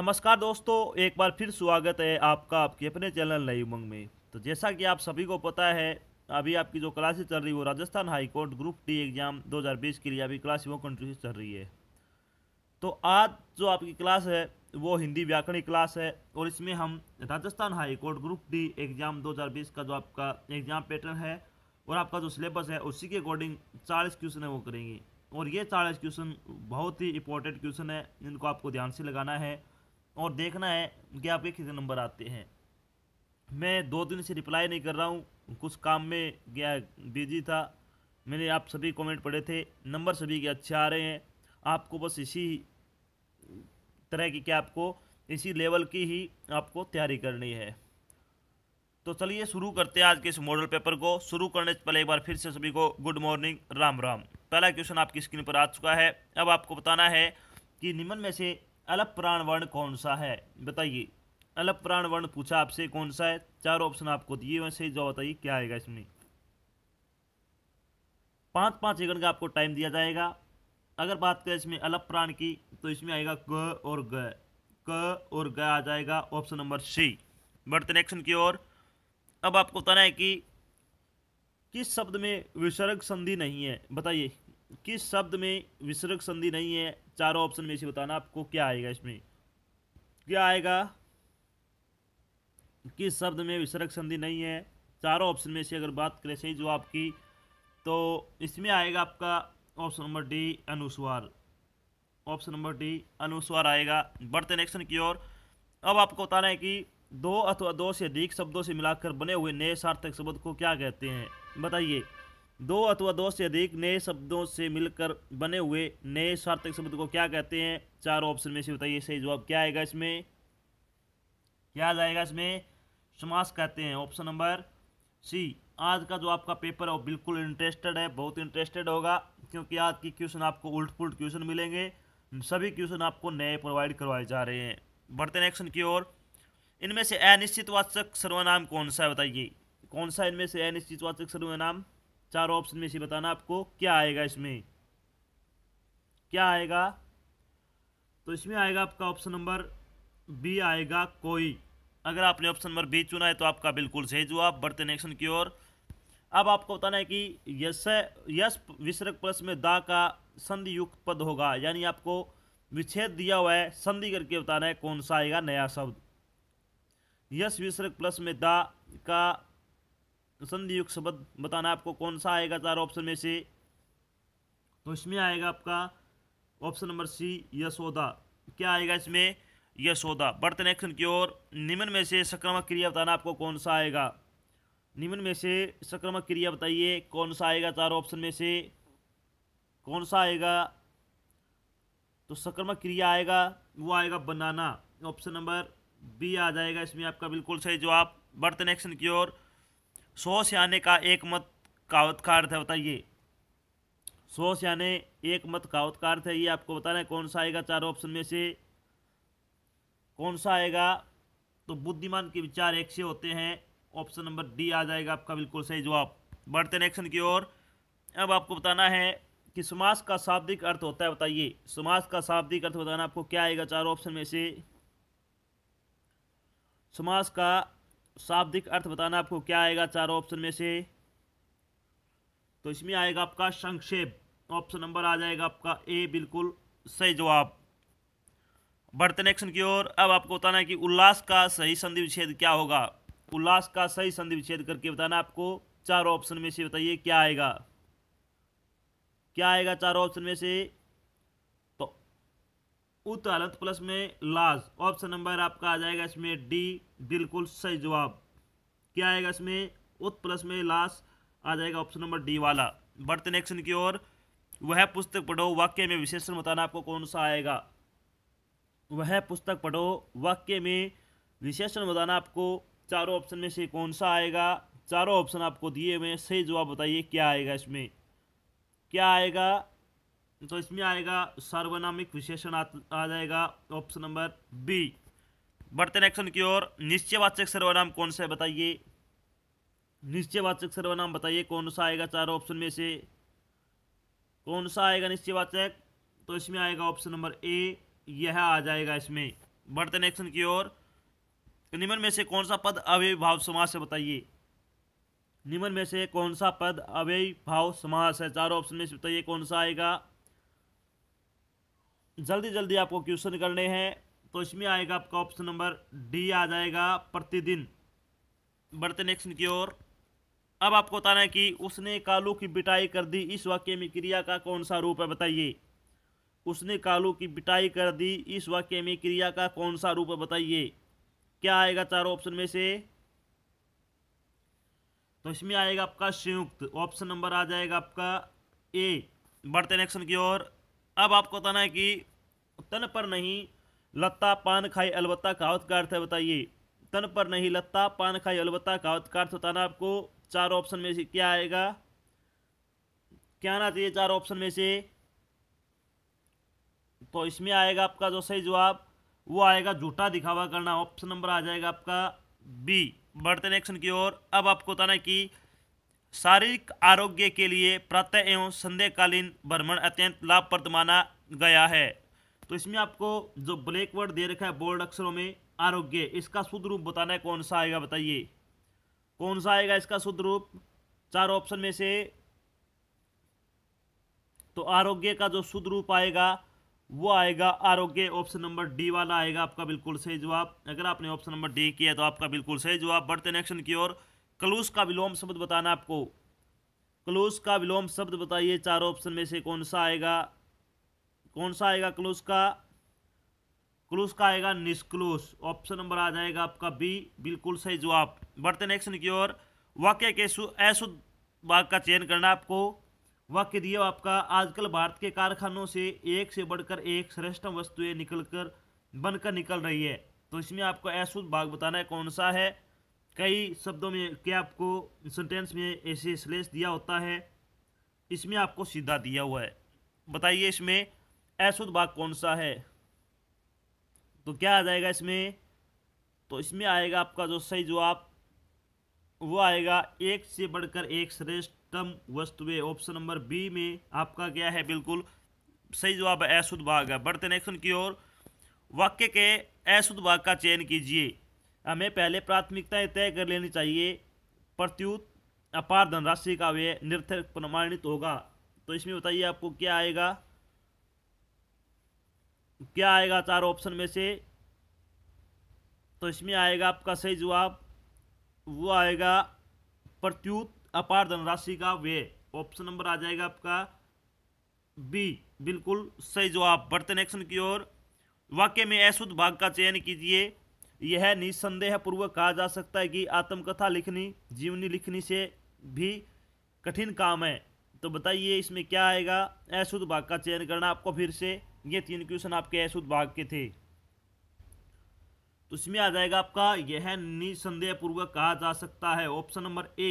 नमस्कार दोस्तों एक बार फिर स्वागत है आपका आपके अपने चैनल नई उमंग में तो जैसा कि आप सभी को पता है अभी आपकी जो क्लासेस चल रही है वो Rajasthan high court group D exam 2020 के लिए अभी क्लास वो कंट्री से चल रही है तो आज जो आपकी क्लास है वो हिंदी व्याकरणी क्लास है और इसमें हम Rajasthan high court group D exam दो का जो आपका एग्ज़ाम पैटर्न है और आपका जो सिलेबस है उसी के अकॉर्डिंग चालीस क्वेश्चन है वो करेंगे और ये चालीस क्वेश्चन बहुत ही इंपॉर्टेंट क्वेश्चन है जिनको आपको ध्यान से लगाना है और देखना है कि आपके कितने नंबर आते हैं मैं दो दिन से रिप्लाई नहीं कर रहा हूँ कुछ काम में गया बिजी था मैंने आप सभी कमेंट पढ़े थे नंबर सभी के अच्छे आ रहे हैं आपको बस इसी तरह की क्या आपको इसी लेवल की ही आपको तैयारी करनी है तो चलिए शुरू करते हैं आज के इस मॉडल पेपर को शुरू करने से पहले एक बार फिर से सभी को गुड मॉर्निंग राम राम पहला क्वेश्चन आपकी स्क्रीन पर आ चुका है अब आपको बताना है कि निम्न में से अलप प्राण वर्ण कौन सा है बताइए अलप प्राण वर्ण पूछा आपसे कौन सा है चार ऑप्शन आपको दिए हुए सही जवाब बताइए क्या आएगा इसमें पाँच पाँच सेकंड का आपको टाइम दिया जाएगा अगर बात करें इसमें अलप प्राण की तो इसमें आएगा क और ग क और ग आ जाएगा ऑप्शन नंबर सी बढ़ते नेक्शन की ओर अब आपको बताना है कि किस शब्द में विसर्ग संधि नहीं है बताइए किस शब्द में विसर्ग संधि नहीं है चारों ऑप्शन में से बताना आपको क्या आएगा इसमें क्या आएगा किस शब्द में विसर्ग संधि नहीं है चारों ऑप्शन में से अगर बात करें सही जो आपकी तो इसमें आएगा आपका ऑप्शन नंबर डी अनुस्वार ऑप्शन नंबर डी अनुस्वार आएगा बढ़ते नेक्शन की ओर अब आपको बताना है कि दो अथवा दो से अधिक शब्दों से मिलाकर बने हुए नए सार्थक शब्द को क्या कहते हैं बताइए दो अथवा दो से अधिक नए शब्दों से मिलकर बने हुए नए सार्थक शब्द को क्या कहते हैं चार ऑप्शन में से बताइए सही जवाब क्या आएगा इसमें क्या जाएगा इसमें समास कहते हैं ऑप्शन नंबर सी आज का जो आपका पेपर है वो बिल्कुल इंटरेस्टेड है बहुत इंटरेस्टेड होगा क्योंकि आज की क्वेश्चन आपको उल्ट पुलट क्वेश्चन मिलेंगे सभी क्वेश्चन आपको नए प्रोवाइड करवाए जा रहे हैं बढ़ते एक्शन की ओर इनमें से अनिश्चितवाचक सर्वनाम कौन सा है बताइए कौन सा इनमें से अनिश्चितवाचक सर्वनाम चार ऑप्शन में से बताना आपको क्या आएगा इसमें क्या आएगा तो इसमें आएगा आपका ऑप्शन नंबर बी आएगा कोई अगर आपने ऑप्शन नंबर बी चुना है तो आपका बिल्कुल सही जवाब बढ़ते नेक्शन की ओर अब आपको बताना है कि यस यस विसरक प्लस में दा का संधि युक्त पद होगा यानी आपको विच्छेद दिया हुआ है संधि करके बताना है कौन सा आएगा नया शब्द यस विसरक प्लस में दा का संधि युक्त शब्द बताना आपको कौन सा आएगा चार ऑप्शन में से तो इसमें आएगा आपका ऑप्शन नंबर सी यशोदा क्या आएगा इसमें यशोदा बर्तन नेक्शन की ओर निम्न में से संक्रमक क्रिया बताना आपको कौन सा आएगा निम्न में से संक्रमक क्रिया बताइए कौन सा आएगा चार ऑप्शन में से कौन सा आएगा तो संक्रमक क्रिया आएगा वो आएगा बनाना ऑप्शन नंबर बी आ जाएगा इसमें आपका बिल्कुल सही जवाब बर्तन एक्शन की ओर सौ सियाने का एक मत कावत का अर्थ है बताइए सौ सियाने एक मत कावत का अर्थ है ये आपको बताना है कौन सा आएगा चार ऑप्शन में से कौन सा आएगा तो बुद्धिमान के विचार एक से होते हैं ऑप्शन नंबर डी आ जाएगा आपका बिल्कुल सही जवाब बढ़ते नेक्शन की ओर अब आपको बताना है कि समास का शाब्दिक अर्थ होता है बताइए समास का शाब्दिक अर्थ बताना आपको क्या आएगा चार ऑप्शन में से समास का शाब्दिक अर्थ बताना आपको क्या आएगा चारों ऑप्शन में से तो इसमें आएगा आपका संक्षेप ऑप्शन नंबर आ जाएगा आपका ए बिल्कुल सही जवाब बढ़ते नेक्शन की ओर अब आपको बताना है कि उल्लास का सही संधि विच्छेद क्या होगा उल्लास का सही संधि विच्छेद करके बताना आपको चारों ऑप्शन में से बताइए क्या आएगा क्या आएगा चारों ऑप्शन में से उत प्लस में लाज ऑप्शन नंबर आपका आ जाएगा इसमें डी बिल्कुल सही जवाब क्या आएगा इसमें उत प्लस में लाज आ जाएगा ऑप्शन नंबर डी वाला बढ़ते नेक्शन की ओर वह पुस्तक पढ़ो वाक्य में विशेषण बताना आपको कौन सा आएगा वह पुस्तक पढ़ो वाक्य में विशेषण बताना आपको चारों ऑप्शन में से कौन सा आएगा चारों ऑप्शन आपको दिए हुए सही जवाब बताइए क्या आएगा इसमें क्या आएगा तो इसमें आएगा सार्वनामिक विशेषण आ, आ जाएगा ऑप्शन नंबर बी बढ़ते नेक्शन की ओर निश्चयवाचक सर्वनाम कौन सा है बताइए निश्चयवाचक सर्वनाम बताइए कौन सा आएगा चारों ऑप्शन में से कौन सा आएगा निश्चयवाचक तो इसमें आएगा ऑप्शन नंबर ए यह आ जाएगा इसमें बढ़ते नेक्शन की ओर निम्न में से कौन सा पद अव्यय भाव समास है बताइए निम्न में से कौन सा पद अव्यय भाव समास है चारों ऑप्शन में से बताइए कौन सा आएगा जल्दी जल्दी आपको क्वेश्चन करने हैं तो इसमें आएगा आपका ऑप्शन नंबर डी आ जाएगा प्रतिदिन बढ़ते नेक्स्ट की ओर अब आपको बताना है कि उसने कालू की बिटाई कर दी इस वाक्य में क्रिया का कौन सा रूप है बताइए उसने कालू की बिटाई कर दी इस वाक्य में क्रिया का कौन सा रूप है बताइए क्या आएगा चारों ऑप्शन में से तो इसमें आएगा आपका संयुक्त ऑप्शन नंबर आ जाएगा आपका ए बढ़ते नेक्शन की ओर अब आपको बताना है कि तन पर नहीं लत्ता पान खाई अलबत्ता कावत का अर्थ है बताइए तन पर नहीं लत्ता पान खाई अलबत्ता कावत का अर्थ बताना आपको चार ऑप्शन में से क्या आएगा क्या आना चाहिए चार ऑप्शन में से तो इसमें आएगा आपका जो सही जवाब वो आएगा झूठा दिखावा करना ऑप्शन नंबर आ जाएगा आपका बी बढ़ते नेक्शन की ओर अब आपको बताना कि शारीरिक आरोग्य के लिए प्रातः एवं संध्याकालीन भ्रमण अत्यंत लाभप्रद माना गया है तो इसमें आपको जो ब्लैक वर्ड दे रखा है बोल्ड अक्षरों में आरोग्य इसका शुद्ध रूप बताना है कौन सा आएगा बताइए कौन सा आएगा इसका शुद्ध रूप चार ऑप्शन में से तो आरोग्य का जो शुद्ध रूप आएगा वो आएगा आरोग्य ऑप्शन नंबर डी वाला आएगा आपका बिल्कुल सही जवाब अगर आपने ऑप्शन नंबर डी किया तो आपका बिल्कुल सही जवाब बढ़ते नेक्शन की ओर क्लूस का विलोम शब्द बताना आपको क्लूस का विलोम शब्द बताइए चार ऑप्शन में से कौन सा आएगा कौन सा आएगा क्लूस का क्लूस का आएगा निष्क्लूस ऑप्शन नंबर आ जाएगा आपका बी बिल्कुल सही जवाब बढ़ते नेक्स्ट की ओर वाक्य के अशुद्ध भाग का चयन करना आपको वाक्य दिया आपका आजकल भारत के कारखानों से एक से बढ़कर एक श्रेष्ठम वस्तुएं निकल कर बनकर निकल रही है तो इसमें आपको अशुद्ध भाग बताना है कौन सा है कई शब्दों में क्या आपको सेंटेंस में ऐसे श्लेष दिया होता है इसमें आपको सीधा दिया हुआ है बताइए इसमें अशुद्ध भाग कौन सा है तो क्या आ जाएगा इसमें तो इसमें आएगा आपका जो सही जवाब वो आएगा एक से बढ़कर एक श्रेष्ठतम वस्तुएं ऑप्शन नंबर बी में आपका क्या है बिल्कुल सही जवाब है अशुद्ध भाग है बढ़ते नेक्शन की ओर वाक्य के अशुद्ध भाग का चयन कीजिए हमें पहले प्राथमिकताएं तय कर लेनी चाहिए प्रत्युत अपार धनराशि का व्यय निर्थक प्रमाणित होगा तो इसमें बताइए आपको क्या आएगा क्या आएगा चार ऑप्शन में से तो इसमें आएगा आपका सही जवाब वो आएगा प्रत्युत अपार धनराशि का वे ऑप्शन नंबर आ जाएगा आपका बी बिल्कुल सही जवाब बढ़ते नेक्शन की ओर वाक्य में अशुद्ध भाग का चयन कीजिए यह निसंदेह पूर्वक कहा जा सकता है कि आत्मकथा लिखनी जीवनी लिखनी से भी कठिन काम है तो बताइए इसमें क्या आएगा अशुद्ध भाग का चयन करना आपको फिर से ये तीन क्वेश्चन आपके ऐसे उद्भाग के थे तो इसमें आ जाएगा आपका यह निसंदेह पूर्वक कहा जा सकता है ऑप्शन नंबर ए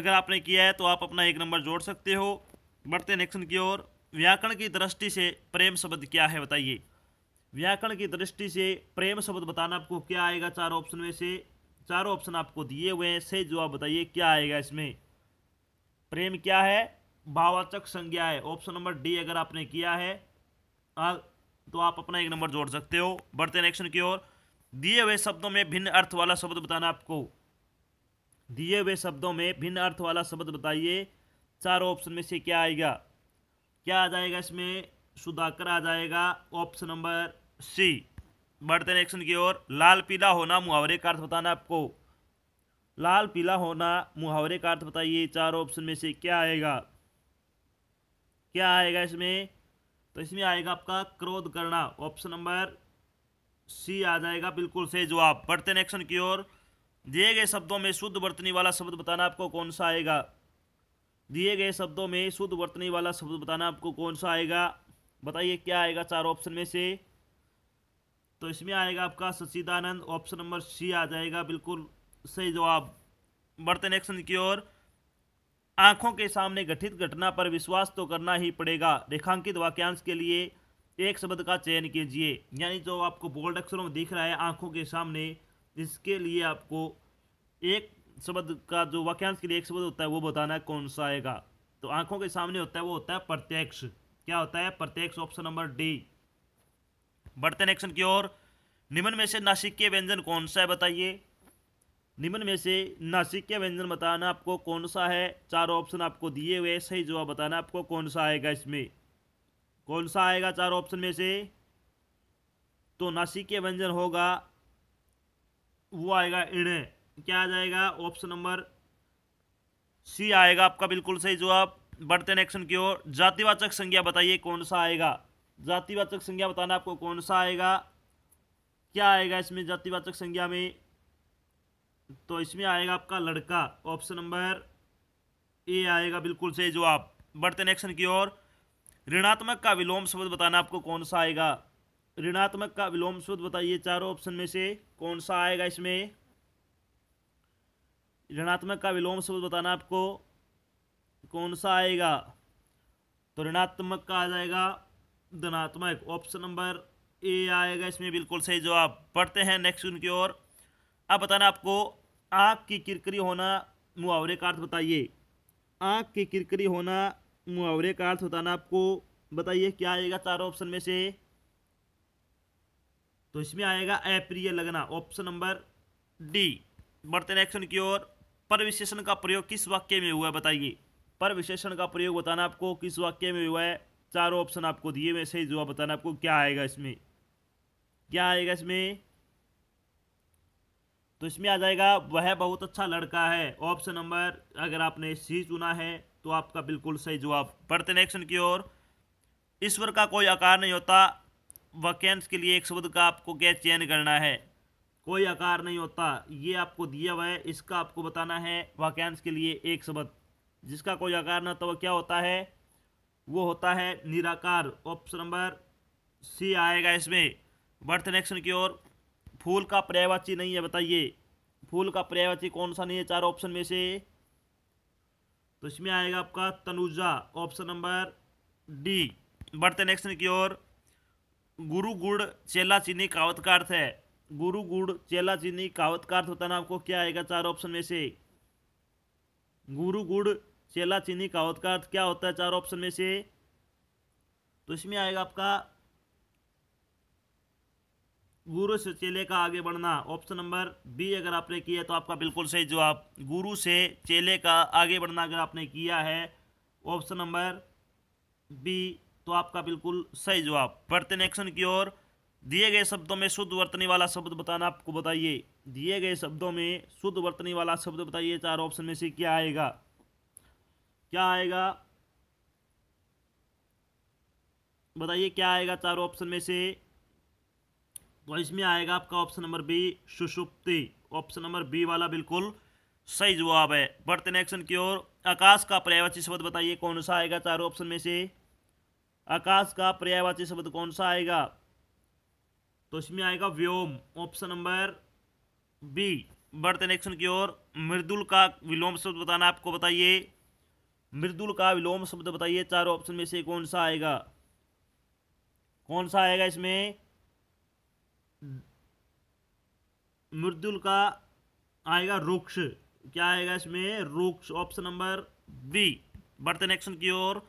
अगर आपने किया है तो आप अपना एक नंबर जोड़ सकते हो बढ़ते नेक्शन की ओर व्याकरण की दृष्टि से प्रेम शब्द क्या है बताइए व्याकरण की दृष्टि से प्रेम शब्द बताना आपको क्या आएगा चार ऑप्शन में से चारों ऑप्शन आपको दिए हुए हैं सही जवाब बताइए क्या आएगा इसमें प्रेम क्या है भावाचक संज्ञा है ऑप्शन नंबर डी अगर आपने किया है हाँ, तो आप अपना एक नंबर जोड़ सकते हो बढ़ते नेक्शन की ओर दिए हुए शब्दों में भिन्न अर्थ वाला शब्द बताना आपको दिए हुए शब्दों में भिन्न अर्थ वाला शब्द बताइए चार ऑप्शन में से क्या आएगा क्या आ जाएगा इसमें सुधाकर आ जाएगा ऑप्शन नंबर सी बढ़ते नेक्शन की ओर लाल पीला होना मुहावरे का अर्थ बताना आपको लाल पीला होना मुहावरे का अर्थ बताइए चार ऑप्शन में से क्या आएगा क्या आएगा इसमें तो इसमें आएगा आपका क्रोध करना ऑप्शन नंबर सी आ जाएगा बिल्कुल सही जवाब बढ़ते नेक्शन की ओर दिए गए शब्दों में शुद्ध वर्तनी वाला शब्द बताना आपको कौन सा आएगा दिए गए शब्दों में शुद्ध वर्तनी वाला शब्द बताना आपको कौन सा आएगा बताइए क्या आएगा चार ऑप्शन में से तो इसमें आएगा आपका सचिदानंद ऑप्शन नंबर सी आ जाएगा बिल्कुल सही जवाब बढ़ते नेक्शन की ओर आंखों के सामने घटित घटना पर विश्वास तो करना ही पड़ेगा रेखांकित वाक्यांश के लिए एक शब्द का चयन कीजिए यानी जो आपको बोल्ड अक्षरों में दिख रहा है आंखों के सामने इसके लिए आपको एक शब्द का जो वाक्यांश के लिए एक शब्द होता है वो बताना कौन सा आएगा तो आंखों के सामने होता है वो होता है प्रत्यक्ष क्या होता है प्रत्यक्ष ऑप्शन नंबर डी बढ़ते नेक्शन की ओर निम्न में से नासिक के व्यंजन कौन सा है बताइए निम्न में से नासिक के व्यंजन बताना आपको कौन सा है चार ऑप्शन आपको दिए हुए सही जवाब बताना आपको कौन सा आएगा इसमें कौन सा आएगा चार ऑप्शन में से तो नासिक के व्यंजन होगा वो आएगा इण क्या आ जाएगा ऑप्शन नंबर सी आएगा आपका बिल्कुल सही जवाब बढ़ते हैं की ओर जातिवाचक संज्ञा बताइए कौन सा आएगा जातिवाचक संज्ञा बताना आपको कौन सा आएगा क्या आएगा इसमें जातिवाचक संज्ञा में तो इसमें आएगा आपका लड़का ऑप्शन नंबर ए आएगा बिल्कुल सही जवाब बढ़ते नेक्शन की ओर ऋणात्मक का विलोम शब्द बताना आपको कौन सा आएगा ऋणात्मक का विलोम शब्द बताइए चारों ऑप्शन में से कौन सा आएगा इसमें ऋणात्मक का विलोम शब्द बताना आपको कौन सा आएगा तो ऋणात्मक का आ जाएगा धनात्मक ऑप्शन नंबर ए आएगा इसमें बिल्कुल सही जवाब पढ़ते हैं नेक्स्ट उनकी ओर अब बताना आपको आँख की किरकरी होना मुहावरे का अर्थ बताइए आँख की किरकरी होना मुहावरे का अर्थ बताना आपको बताइए क्या आएगा चारों ऑप्शन में से तो इसमें आएगा अप्रिय लगना ऑप्शन नंबर डी बढ़ते नेक्शन की ओर पर विशेषण का प्रयोग किस वाक्य में हुआ है बताइए पर विशेषण का प्रयोग बताना आपको किस वाक्य में हुआ है चारों ऑप्शन आपको दिए में सही जवाब बताना आपको क्या आएगा इसमें क्या आएगा इसमें तो इसमें आ जाएगा वह बहुत अच्छा लड़का है ऑप्शन नंबर अगर आपने सी चुना है तो आपका बिल्कुल सही जवाब बढ़ते नेक्शन की ओर ईश्वर का कोई आकार नहीं होता वाक्यांश के लिए एक शब्द का आपको क्या चयन करना है कोई आकार नहीं होता ये आपको दिया हुआ है इसका आपको बताना है वाक्यांश के लिए एक शब्द जिसका कोई आकार न तो वह क्या होता है वो होता है निराकार ऑप्शन नंबर सी आएगा इसमें बर्थ नेक्शन की ओर फूल का पर्यायवाची नहीं है बताइए फूल का पर्यायवाची कौन सा नहीं है चार ऑप्शन में से तो इसमें आएगा आपका तनुजा ऑप्शन नंबर डी बढ़ते नेक्स्ट की ओर गुरु गुड़ चेला चीनी कावत का अर्थ है गुरु गुड़ चेला चीनी कावत का अर्थ होता ना आपको क्या आएगा चार ऑप्शन में से गुरु गुड़ चेला चीनी कावत का अर्थ क्या होता है चार ऑप्शन में से तो इसमें आएगा आपका गुरु से चेले का आगे बढ़ना ऑप्शन नंबर बी अगर आपने किया तो आपका बिल्कुल सही जवाब गुरु से चेले का आगे बढ़ना अगर आपने किया है ऑप्शन नंबर बी तो आपका बिल्कुल सही जवाब बढ़ते नेक्शन की ओर दिए गए शब्दों में शुद्ध वर्तनी वाला शब्द बताना आपको बताइए दिए गए शब्दों में शुद्ध वर्तनी वाला शब्द बताइए चार ऑप्शन में से क्या आएगा क्या आएगा बताइए क्या आएगा चार ऑप्शन में से तो इसमें आएगा आपका ऑप्शन नंबर बी सुषुप्ति ऑप्शन नंबर बी वाला बिल्कुल सही जवाब है बढ़ते नेक्शन की ओर आकाश का पर्यायवाची शब्द बताइए कौन सा आएगा चारों ऑप्शन में से आकाश का पर्यायवाची शब्द कौन सा आएगा तो इसमें आएगा व्योम ऑप्शन नंबर बी बढ़ते नेक्शन की ओर मृदुल का विलोम शब्द बताना आपको बताइए मृदुल का विलोम शब्द बताइए चारों ऑप्शन में से कौन सा आएगा कौन सा आएगा इसमें मृदुल का आएगा रुक्ष क्या आएगा इसमें रुक्ष ऑप्शन नंबर बी बढ़ते नेक्शन की ओर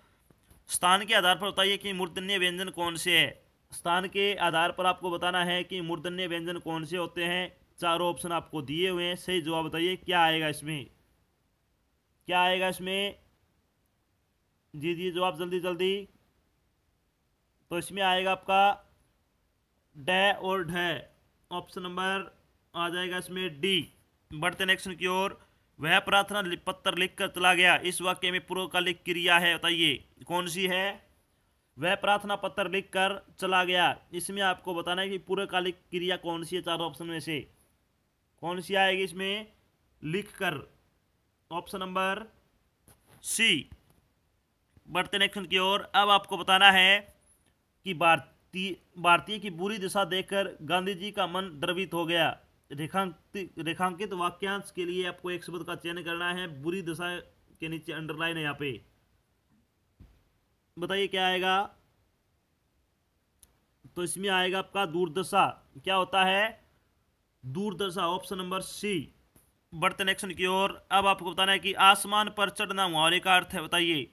स्थान के आधार पर बताइए कि मूर्धन्य व्यंजन कौन से है स्थान के आधार पर आपको बताना है कि मूर्धन्य व्यंजन कौन से होते हैं चारों ऑप्शन आपको दिए हुए हैं सही जवाब बताइए क्या आएगा इसमें क्या आएगा इसमें जी जी जवाब जल्दी जल्दी तो इसमें आएगा आपका ड और ढ ऑप्शन नंबर आ जाएगा इसमें डी बढ़ते नेक्स्ट की ओर वह प्रार्थना पत्र लिखकर चला गया इस वाक्य में पूर्वकालिक क्रिया है बताइए कौन सी है वह प्रार्थना पत्र लिखकर चला गया इसमें आपको बताना है कि पूर्वकालिक क्रिया कौन सी है चार ऑप्शन में से कौन सी आएगी इसमें लिख कर ऑप्शन नंबर सी बढ़ते नेक्शन की ओर अब आपको बताना है कि भारतीय भारतीय की बुरी दिशा देखकर गांधी जी का मन द्रवित हो गया रेखांकित रेखांकित वाक्यांश के लिए आपको एक शब्द का चयन करना है बुरी दशा के नीचे अंडरलाइन है यहाँ पे बताइए क्या आएगा तो इसमें आएगा आपका दूरदशा क्या होता है दूरदशा ऑप्शन नंबर सी बढ़ते नेक्शन की ओर अब आपको बताना है कि आसमान पर चढ़ना मुहावरे का अर्थ है बताइए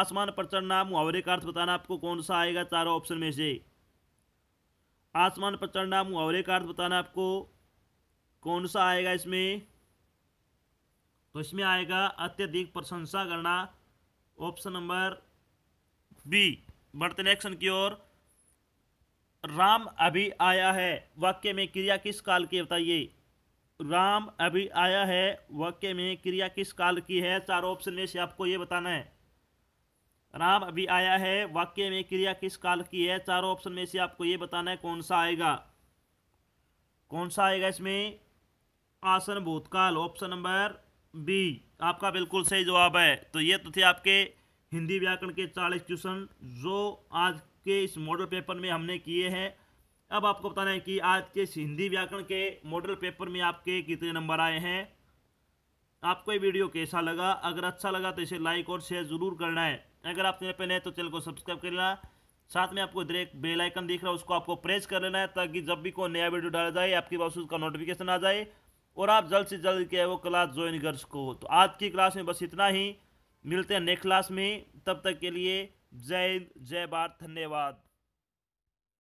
आसमान पर चढ़ना मुहावरे का अर्थ बताना आपको कौन सा आएगा चारों ऑप्शन में से आसमान पर चढ़ना मुहावरे का अर्थ बताना आपको कौन सा आएगा इसमें तो इसमें आएगा अत्यधिक प्रशंसा करना ऑप्शन नंबर बी बढ़ते नेक्शन की ओर राम अभी आया है वाक्य में क्रिया किस काल की बताइए राम अभी आया है वाक्य में क्रिया किस काल की है चार ऑप्शन में से आपको ये बताना है राम अभी आया है वाक्य में क्रिया किस काल की है चारों ऑप्शन में से आपको ये बताना है कौन सा आएगा कौन सा आएगा इसमें आसन भूतकाल ऑप्शन नंबर बी आपका बिल्कुल सही जवाब है तो ये तो थे आपके हिंदी व्याकरण के चालीस क्वेश्चन जो आज के इस मॉडल पेपर में हमने किए हैं अब आपको बताना है कि आज के इस हिंदी व्याकरण के मॉडल पेपर में आपके कितने नंबर आए हैं आपको ये वीडियो कैसा लगा अगर अच्छा लगा तो इसे लाइक और शेयर ज़रूर करना है अगर आप चैनल पर नए तो चैनल को सब्सक्राइब कर लेना साथ में आपको इधर बेल आइकन दिख रहा है उसको आपको प्रेस कर लेना है ताकि जब भी कोई नया वीडियो डाला जाए आपके पास उसका नोटिफिकेशन आ जाए और आप जल्द से जल्द क्या है वो क्लास ज्वाइन कर सको तो आज की क्लास में बस इतना ही मिलते हैं नेक्स्ट क्लास में तब तक के लिए जय जय भारत धन्यवाद